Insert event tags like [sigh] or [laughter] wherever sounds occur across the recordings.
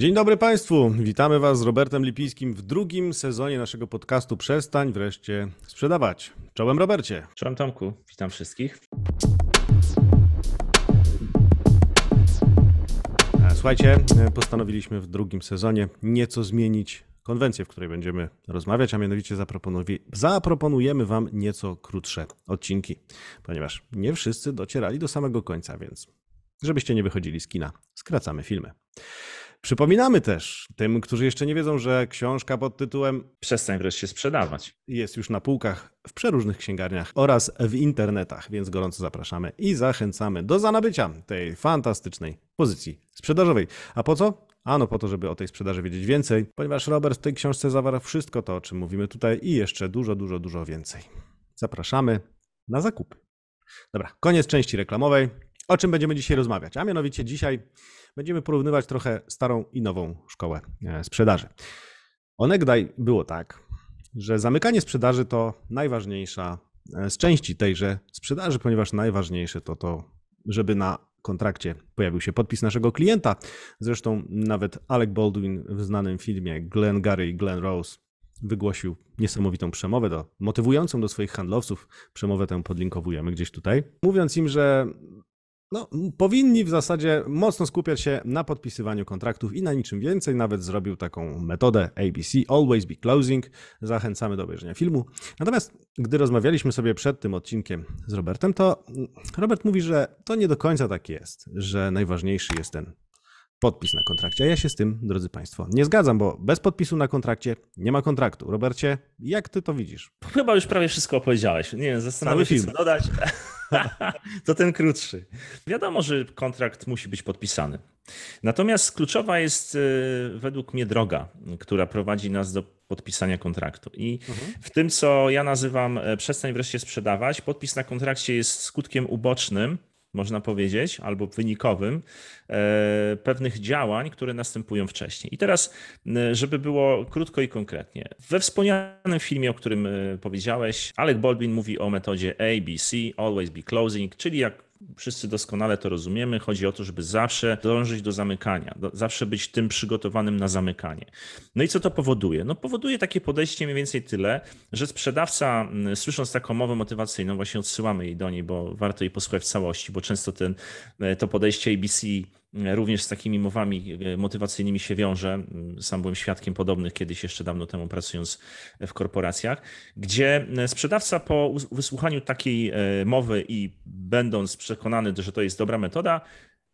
Dzień dobry Państwu, witamy Was z Robertem Lipińskim w drugim sezonie naszego podcastu Przestań wreszcie sprzedawać. Czołem Robercie. Czołem Tomku, witam wszystkich. E, słuchajcie, e, postanowiliśmy w drugim sezonie nieco zmienić konwencję, w której będziemy rozmawiać, a mianowicie zaproponujemy Wam nieco krótsze odcinki, ponieważ nie wszyscy docierali do samego końca, więc żebyście nie wychodzili z kina, skracamy filmy. Przypominamy też tym, którzy jeszcze nie wiedzą, że książka pod tytułem Przestań wreszcie sprzedawać jest już na półkach w przeróżnych księgarniach oraz w internetach, więc gorąco zapraszamy i zachęcamy do zanabycia tej fantastycznej pozycji sprzedażowej. A po co? Ano po to, żeby o tej sprzedaży wiedzieć więcej, ponieważ Robert w tej książce zawarł wszystko to, o czym mówimy tutaj i jeszcze dużo, dużo, dużo więcej. Zapraszamy na zakupy. Dobra, koniec części reklamowej. O czym będziemy dzisiaj rozmawiać? A mianowicie dzisiaj będziemy porównywać trochę starą i nową szkołę e, sprzedaży. Onegdaj było tak, że zamykanie sprzedaży to najważniejsza e, z części tejże sprzedaży, ponieważ najważniejsze to to, żeby na kontrakcie pojawił się podpis naszego klienta. Zresztą nawet Alec Baldwin w znanym filmie Glenn Gary i Glenn Rose wygłosił niesamowitą przemowę do, motywującą do swoich handlowców. Przemowę tę podlinkowujemy gdzieś tutaj. Mówiąc im, że no, powinni w zasadzie mocno skupiać się na podpisywaniu kontraktów i na niczym więcej. Nawet zrobił taką metodę ABC, Always Be Closing. Zachęcamy do obejrzenia filmu. Natomiast gdy rozmawialiśmy sobie przed tym odcinkiem z Robertem, to Robert mówi, że to nie do końca tak jest, że najważniejszy jest ten podpis na kontrakcie. A ja się z tym, drodzy Państwo, nie zgadzam, bo bez podpisu na kontrakcie nie ma kontraktu. Robercie, jak ty to widzisz? Chyba już prawie wszystko opowiedziałeś. Nie wiem, zastanawiam Cały się, film. co dodać. [laughs] to ten krótszy. Wiadomo, że kontrakt musi być podpisany. Natomiast kluczowa jest y, według mnie droga, która prowadzi nas do podpisania kontraktu. I mhm. w tym, co ja nazywam e, przestań wreszcie sprzedawać, podpis na kontrakcie jest skutkiem ubocznym można powiedzieć, albo wynikowym e, pewnych działań, które następują wcześniej. I teraz, e, żeby było krótko i konkretnie, we wspomnianym filmie, o którym e, powiedziałeś, Alec Baldwin mówi o metodzie ABC, Always Be Closing, czyli jak wszyscy doskonale to rozumiemy. Chodzi o to, żeby zawsze dążyć do zamykania, do, zawsze być tym przygotowanym na zamykanie. No i co to powoduje? No powoduje takie podejście mniej więcej tyle, że sprzedawca, mm, słysząc taką mowę motywacyjną, właśnie odsyłamy jej do niej, bo warto jej posłuchać w całości, bo często ten, e, to podejście ABC również z takimi mowami e, motywacyjnymi się wiąże. Mm, sam byłem świadkiem podobnych kiedyś jeszcze dawno temu pracując w korporacjach, gdzie e, sprzedawca po wysłuchaniu takiej e, mowy i będąc przekonany, że to jest dobra metoda,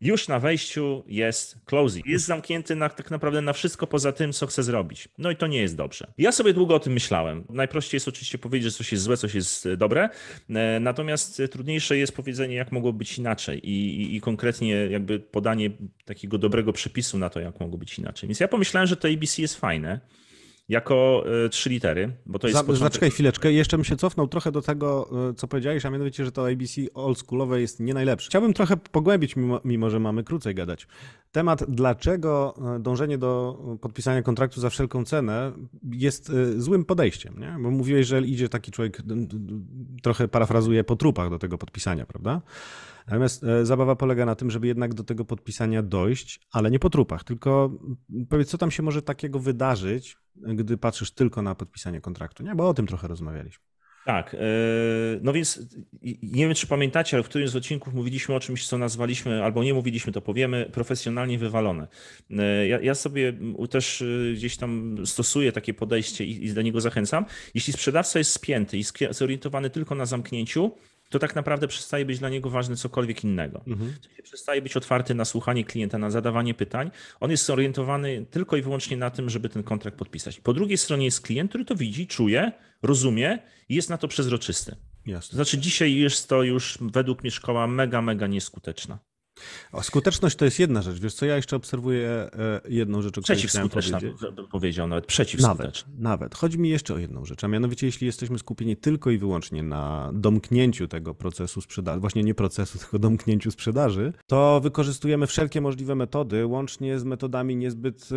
już na wejściu jest closing. Jest zamknięty na, tak naprawdę na wszystko poza tym, co chce zrobić. No i to nie jest dobrze. Ja sobie długo o tym myślałem. Najprościej jest oczywiście powiedzieć, że coś jest złe, coś jest e, dobre, e, natomiast e, trudniejsze jest powiedzenie, jak mogło być inaczej i, i, i konkretnie jakby podanie takiego dobrego przepisu na to, jak mogło być inaczej. Więc ja pomyślałem, że to ABC jest fajne jako y, trzy litery, bo to jest Za, początek... chwileczkę, jeszcze bym się cofnął trochę do tego, y, co powiedziałeś, a mianowicie, że to ABC oldschoolowe jest nie najlepsze. Chciałbym trochę pogłębić, mimo, mimo że mamy krócej gadać, Temat, dlaczego e, dążenie do podpisania kontraktu za wszelką cenę jest e, złym podejściem, nie? bo mówiłeś, że idzie taki człowiek, trochę parafrazuje po trupach do tego podpisania, prawda? Natomiast e, zabawa polega na tym, żeby jednak do tego podpisania dojść, ale nie po trupach, tylko powiedz, co tam się może takiego wydarzyć, gdy patrzysz tylko na podpisanie kontraktu, nie? bo o tym trochę rozmawialiśmy. Tak. E, no więc nie wiem, czy pamiętacie, ale w którymś z odcinków mówiliśmy o czymś, co nazwaliśmy, albo nie mówiliśmy, to powiemy, profesjonalnie wywalone. E, ja, ja sobie też e, gdzieś tam stosuję takie podejście i, i do niego zachęcam. Jeśli sprzedawca jest spięty i zorientowany tylko na zamknięciu, to tak naprawdę przestaje być dla niego ważne cokolwiek innego. Mhm. Znaczy przestaje być otwarty na słuchanie klienta, na zadawanie pytań. On jest zorientowany tylko i wyłącznie na tym, żeby ten kontrakt podpisać. Po drugiej stronie jest klient, który to widzi, czuje, rozumie i jest na to przezroczysty. Jasne. To znaczy, dzisiaj jest to już według mnie szkoła mega, mega nieskuteczna. O, skuteczność to jest jedna rzecz. Wiesz co, ja jeszcze obserwuję e, e, jedną rzecz, o której powiedzieć, bym powiedział, nawet przeciwskuteczność. Nawet, nawet. Chodzi mi jeszcze o jedną rzecz, a mianowicie jeśli jesteśmy skupieni tylko i wyłącznie na domknięciu tego procesu sprzedaży, właśnie nie procesu, [laughs] tylko domknięciu sprzedaży, to wykorzystujemy wszelkie możliwe metody, łącznie z metodami niezbyt,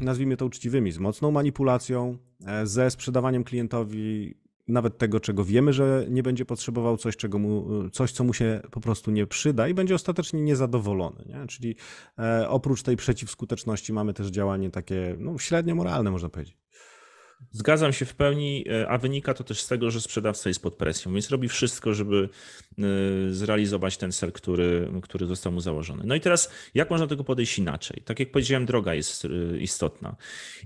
e, nazwijmy to uczciwymi, z mocną manipulacją, ze sprzedawaniem klientowi nawet tego, czego wiemy, że nie będzie potrzebował, coś, czego mu, coś co mu się po prostu nie przyda i będzie ostatecznie niezadowolony. Nie? Czyli e, oprócz tej przeciwskuteczności mamy też działanie takie no, średnio moralne, można powiedzieć. Zgadzam się w pełni, e, a wynika to też z tego, że sprzedawca jest pod presją, więc robi wszystko, żeby e, zrealizować ten cel, który, który został mu założony. No i teraz, jak można do tego podejść inaczej? Tak jak powiedziałem, droga jest e, istotna.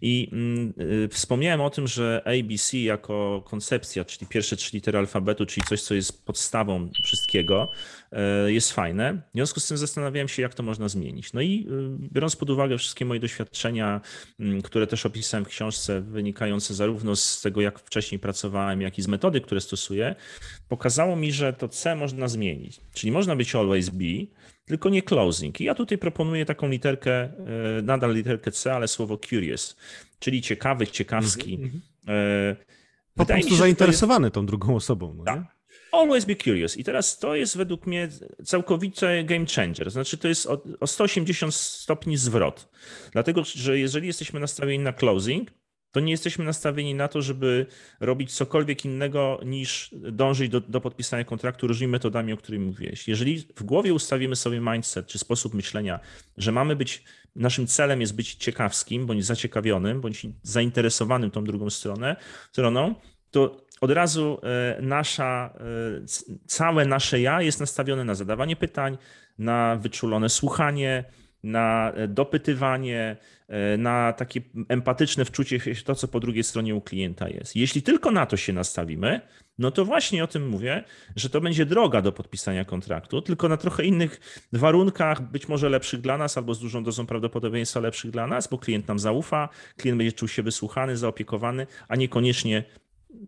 I mm, wspomniałem o tym, że ABC jako koncepcja, czyli pierwsze trzy litery alfabetu, czyli coś, co jest podstawą przy wszystkiego e, jest fajne. W związku z tym zastanawiałem się, jak to można zmienić. No i e, biorąc pod uwagę wszystkie moje doświadczenia, które też opisałem w książce, wynikające zarówno z tego, jak wcześniej pracowałem, jak i z metody, które stosuję, pokazało mi, że to C można zmienić. Czyli można być always be, tylko nie closing. I ja tutaj proponuję taką literkę, e, nadal literkę C, ale słowo curious, czyli ciekawy, ciekawski. Mm -hmm. Po prostu się, zainteresowany jest... tą drugą osobą. No tak. Always Be Curious. I teraz to jest według mnie całkowicie game changer. Znaczy, to jest o, 180 stopni zwrot. Dlatego, że jeżeli jesteśmy nastawieni na closing, to nie jesteśmy nastawieni na to, żeby robić cokolwiek innego niż dążyć do, do podpisania kontraktu różnymi metodami, o których mówiłeś. Jeżeli w głowie ustawimy sobie mindset czy sposób myślenia, że mamy być, naszym celem jest być ciekawskim, bądź zaciekawionym, bądź zainteresowanym tą drugą stronę, stroną, to od razu e, nasza, e, całe nasze ja jest nastawione na zadawanie pytań, na wyczulone słuchanie, na e, dopytywanie, na takie empatyczne wczucie w to, co po drugiej stronie u klienta jest. Jeśli tylko na to się nastawimy, no to właśnie o tym mówię, że to będzie droga do podpisania kontraktu, tylko na trochę innych warunkach, być może lepszych dla nas, albo z dużą dozą prawdopodobieństwa lepszych dla nas, bo klient nam zaufa, klient będzie czuł się wysłuchany, zaopiekowany, a niekoniecznie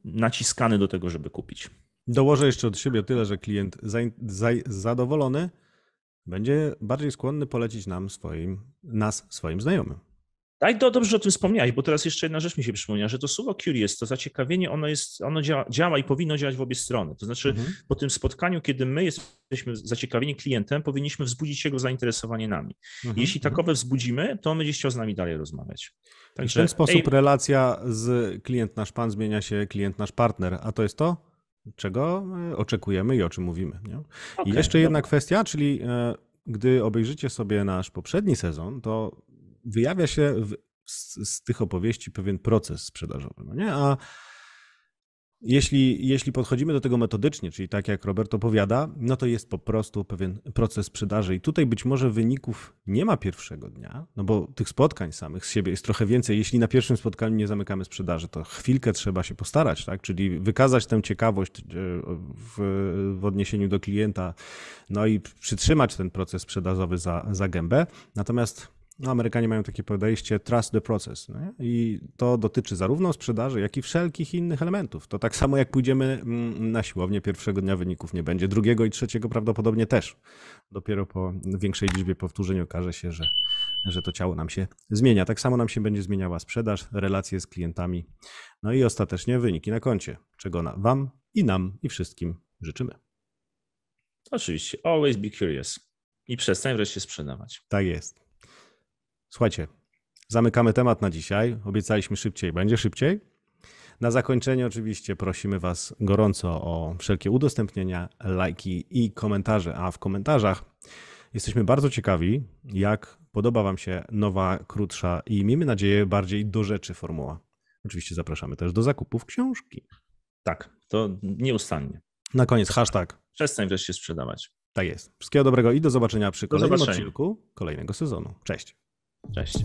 naciskany do tego, żeby kupić. Dołożę jeszcze od siebie tyle, że klient zadowolony będzie bardziej skłonny polecić nam swoim, nas swoim znajomym. Tak, do, dobrze, że o tym wspomniałeś, bo teraz jeszcze jedna rzecz mi się przypomniała, że to słowo curious, to zaciekawienie, ono, jest, ono działa, działa i powinno działać w obie strony. To znaczy, mhm. po tym spotkaniu, kiedy my jesteśmy zaciekawieni klientem, powinniśmy wzbudzić jego zainteresowanie nami. Mhm. Jeśli mhm. takowe wzbudzimy, to on będzie chciał z nami dalej rozmawiać. Także, w ten sposób ej... relacja z klient nasz pan zmienia się klient nasz partner, a to jest to, czego e, oczekujemy i o czym mówimy. Nie? Okay, I jeszcze dobra. jedna kwestia, czyli e, gdy obejrzycie sobie nasz poprzedni sezon, to wyjawia się w, z, z, tych opowieści pewien proces sprzedażowy, no nie? A jeśli, jeśli podchodzimy do tego metodycznie, czyli tak jak Robert opowiada, no to jest po prostu pewien proces sprzedaży. I tutaj być może wyników nie ma pierwszego dnia, no bo tych spotkań samych z siebie jest trochę więcej. Jeśli na pierwszym spotkaniu nie zamykamy sprzedaży, to chwilkę trzeba się postarać, tak? Czyli wykazać tę ciekawość e, w, w odniesieniu do klienta, no i przytrzymać ten proces sprzedażowy za, za gębę. Natomiast no Amerykanie mają takie podejście trust the process nie? i to dotyczy zarówno sprzedaży, jak i wszelkich innych elementów. To tak samo jak pójdziemy mm, na siłownię, pierwszego dnia wyników nie będzie, drugiego i trzeciego prawdopodobnie też. Dopiero po większej liczbie powtórzeń okaże się, że, że to ciało nam się zmienia. Tak samo nam się będzie zmieniała sprzedaż, relacje z klientami, no i ostatecznie wyniki na koncie, czego na, Wam i nam i wszystkim życzymy. Oczywiście, always be curious i przestań wreszcie sprzedawać. Tak jest. Słuchajcie, zamykamy temat na dzisiaj. Obiecaliśmy szybciej, będzie szybciej. Na zakończenie oczywiście prosimy Was gorąco o wszelkie udostępnienia, lajki i komentarze, a w komentarzach jesteśmy bardzo ciekawi, jak podoba Wam się nowa, krótsza i miejmy nadzieję bardziej do rzeczy formuła. Oczywiście zapraszamy też do zakupów książki. Tak, to nieustannie. Na koniec hashtag. Przestań wreszcie sprzedawać. Tak jest. Wszystkiego dobrego i do zobaczenia przy kolejnym zobaczenia. odcinku kolejnego sezonu. Cześć. Cześć.